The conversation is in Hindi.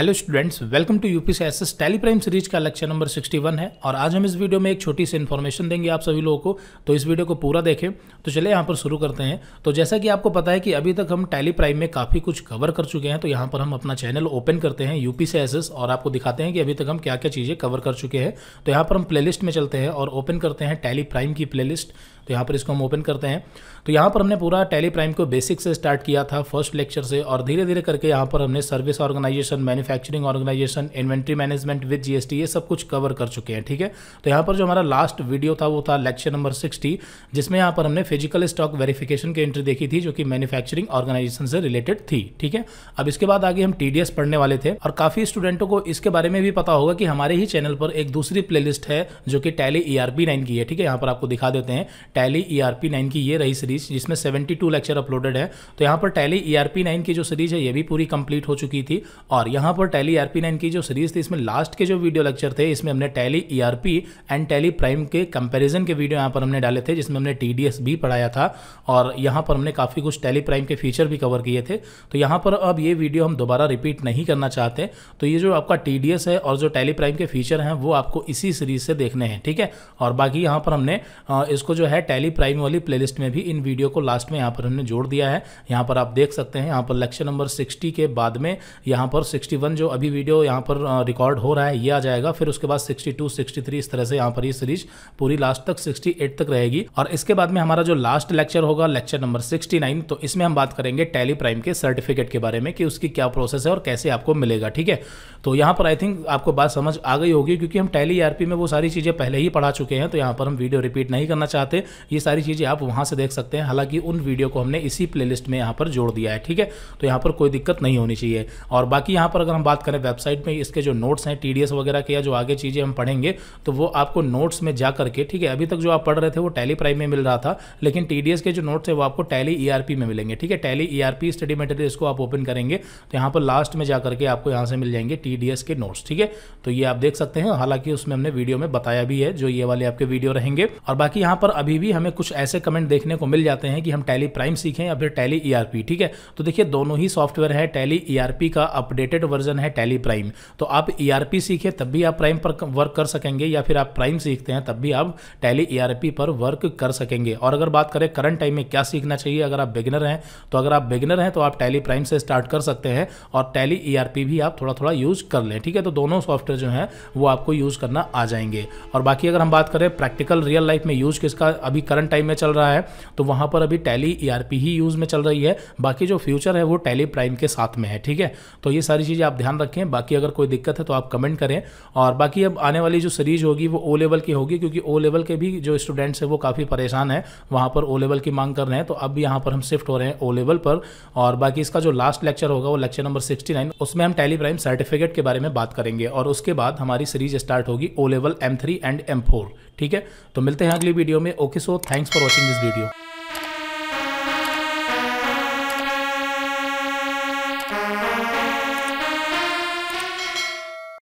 hello students welcome to P C S S Tally Prime series का लेक्चर नंबर 61 है और आज हम इस वीडियो में एक छोटी सी इन्फॉर्मेशन देंगे आप सभी लोगों को तो इस वीडियो को पूरा देखें तो चलिए यहाँ पर शुरू करते हैं तो जैसा कि आपको पता है कि अभी तक हम टेली प्राइम में काफ़ी कुछ कवर कर चुके हैं तो यहाँ पर हम अपना चैनल ओपन करते हैं यू पी एस और आपको दिखाते हैं कि अभी तक हम क्या क्या चीज़ें कवर कर चुके हैं तो यहाँ पर हम प्ले में चलते हैं और ओपन करते हैं टेली प्राइम की प्ले तो यहाँ पर इसको हम ओपन करते हैं तो यहाँ पर हमने पूरा टेली प्राइम को बेसिक से स्टार्ट किया था फर्स्ट लेक्चर से और धीरे धीरे करके यहाँ पर हमने service organisation manufacturing organisation inventory management with GST ये सब कुछ कवर कर चुके हैं ठीक है तो यहाँ पर जो हमारा लास्ट वीडियो था वो था लेक्चर नंबर सिक्सटी जिसमें यहाँ पर हमने फिजिकल स्टॉक वेरीफिकेशन की एंट्री देखी थी जो कि मैन्युफैक्चरिंग ऑर्गेनाइजेशन से रिलेटेड थी ठीक है अब इसके बाद आगे हम टी पढ़ने वाले थे और काफी स्टूडेंटों को इसके बारे में भी पता होगा कि हमारे ही चैनल पर एक दूसरी प्ले है जो कि टैली ई आर की है ठीक है यहाँ पर आपको दिखा देते हैं टैली पी नाइन की ये रही सीरीज जिसमें सेवेंटी टू लेक्चर अपलोडेड है तो यहाँ पर टैली पी नाइन की जो सीरीज है ये भी पूरी कंप्लीट हो चुकी थी और यहाँ पर टैली पी नाइन की जो सीरीज थी इसमें लास्ट के जो वीडियो लेक्चर थे इसमें हमने Tally P and Tally Prime के कंपेरिजन के वीडियो यहाँ पर हमने डाले थे जिसमें हमने टी डी एस भी पढ़ाया था और यहाँ पर हमने काफ़ी कुछ टैली प्राइम के फीचर भी कवर किए थे तो यहाँ पर अब ये वीडियो हम दोबारा रिपीट नहीं करना चाहते तो ये जो आपका टी डी एस है और जो टैली प्राइम के फीचर हैं वो आपको इसी सीरीज से देखने हैं ठीक है और बाकी यहाँ पर हमने इसको जो है है टैली प्राइम वाली प्लेलिस्ट में भी इन वीडियो को लास्ट में यहाँ पर हमने जोड़ दिया है यहाँ पर आप देख सकते हैं यहाँ पर लेक्चर नंबर सिक्सटी के बाद में यहाँ पर सिक्सटी जो अभी वीडियो यहाँ पर रिकॉर्ड हो रहा है ये आ जाएगा फिर उसके बाद सिक्सटी टू इस तरह से यहाँ पर ये सीरीज पूरी लास्ट तक सिक्सटी तक रहेगी और इसके बाद में हमारा जो लास्ट लेक्चर होगा लेक्चर नंबर सिक्सटी नाइन तो इसमें हम बात करेंगे टैली प्राइम के सर्टिफिकेट के बारे में कि उसकी क्या प्रोसेस है और कैसे आपको मिलेगा ठीक है तो यहाँ पर आई थिंक आपको बात समझ आ गई होगी क्योंकि हम टैली आरपी e में वो सारी चीज़ें पहले ही पढ़ा चुके हैं तो यहाँ पर हम वीडियो रिपीट नहीं करना चाहते ये सारी चीज़ें आप वहाँ से देख सकते हैं हालांकि उन वीडियो को हमने इसी प्ले में यहाँ पर जोड़ दिया है ठीक है तो यहाँ पर कोई दिक्कत नहीं होनी चाहिए और बाकी यहाँ पर अगर हम बात करें वेबसाइट में इसके जो नोट्स हैं टी वगैरह के या जो आगे चीज़ें हम पढ़ेंगे तो वो आपको नोट्स में जा करके ठीक है अभी तक जो आप पढ़ रहे थे वो टैली प्राइम में मिल रहा था लेकिन टी के जो नोट्स है वो आपको टैली ई e में मिलेंगे ठीक है टैली ई स्टडी मटेरियल इसको आप ओपन करेंगे तो यहाँ पर लास्ट में जाकर के आपको यहाँ से मिल जाएंगे टी के नोट्स ठीक है तो ये आप देख सकते हैं हालांकि उसमें हमने वीडियो में बताया भी है जो ये वाले आपके वीडियो रहेंगे और बाकी यहाँ पर अभी भी हमें कुछ ऐसे कमेंट देखने को मिल जाते हैं कि हम टैली प्राइम सीखें या फिर टैली ई e ठीक है तो देखिए दोनों ही सॉफ्टवेयर e है टैली ई का अपडेटेड वर्जन है टैली प्राइम तो आप ई e सीखें तब भी आप प्राइम पर वर्क कर सकेंगे या फिर आप प्राइम सीखते हैं तब भी आप टैली ई पर वर्क कर सकेंगे और अगर बात करें करंट टाइम में क्या सीखना चाहिए अगर आप बिगिनर हैं तो अगर आप बिगिनर हैं तो आप टैली प्राइम से स्टार्ट कर सकते हैं और टैली ई भी आप थोड़ा थोड़ा यूज़ कर लें ठीक है तो दोनों सॉफ्टवेयर जो है वो आपको यूज़ करना आ जाएंगे और बाकी अगर हम बात करें प्रैक्टिकल रियल लाइफ में यूज़ किसका अभी करंट टाइम में चल रहा है तो वहां पर अभी टैली ईआरपी e ही यूज़ में चल रही है बाकी जो फ्यूचर है वो टैली प्राइम के साथ में है ठीक है तो ये सारी चीज़ें आप ध्यान रखें बाकी अगर कोई दिक्कत है तो आप कमेंट करें और बाकी अब आने वाली जो सीरीज होगी वो ओ लेवल की होगी क्योंकि ओ लेवल के भी जो स्टूडेंट्स हैं वो काफ़ी परेशान है वहां पर ओ लेवल की मांग कर रहे हैं तो अब यहाँ पर हम शिफ्ट हो रहे हैं ओ लेवल पर और बाकी इसका जो लास्ट लेक्चर होगा वो लेक्चर नंबर सिक्सटी नाइन उसमें हम टैली प्राइम सर्टिफिकेट के बारे में बात करेंगे और उसके बाद हमारी सीरीज स्टार्ट होगी O level M three and M four ठीक है तो मिलते हैं अगली वीडियो में okay so thanks for watching this video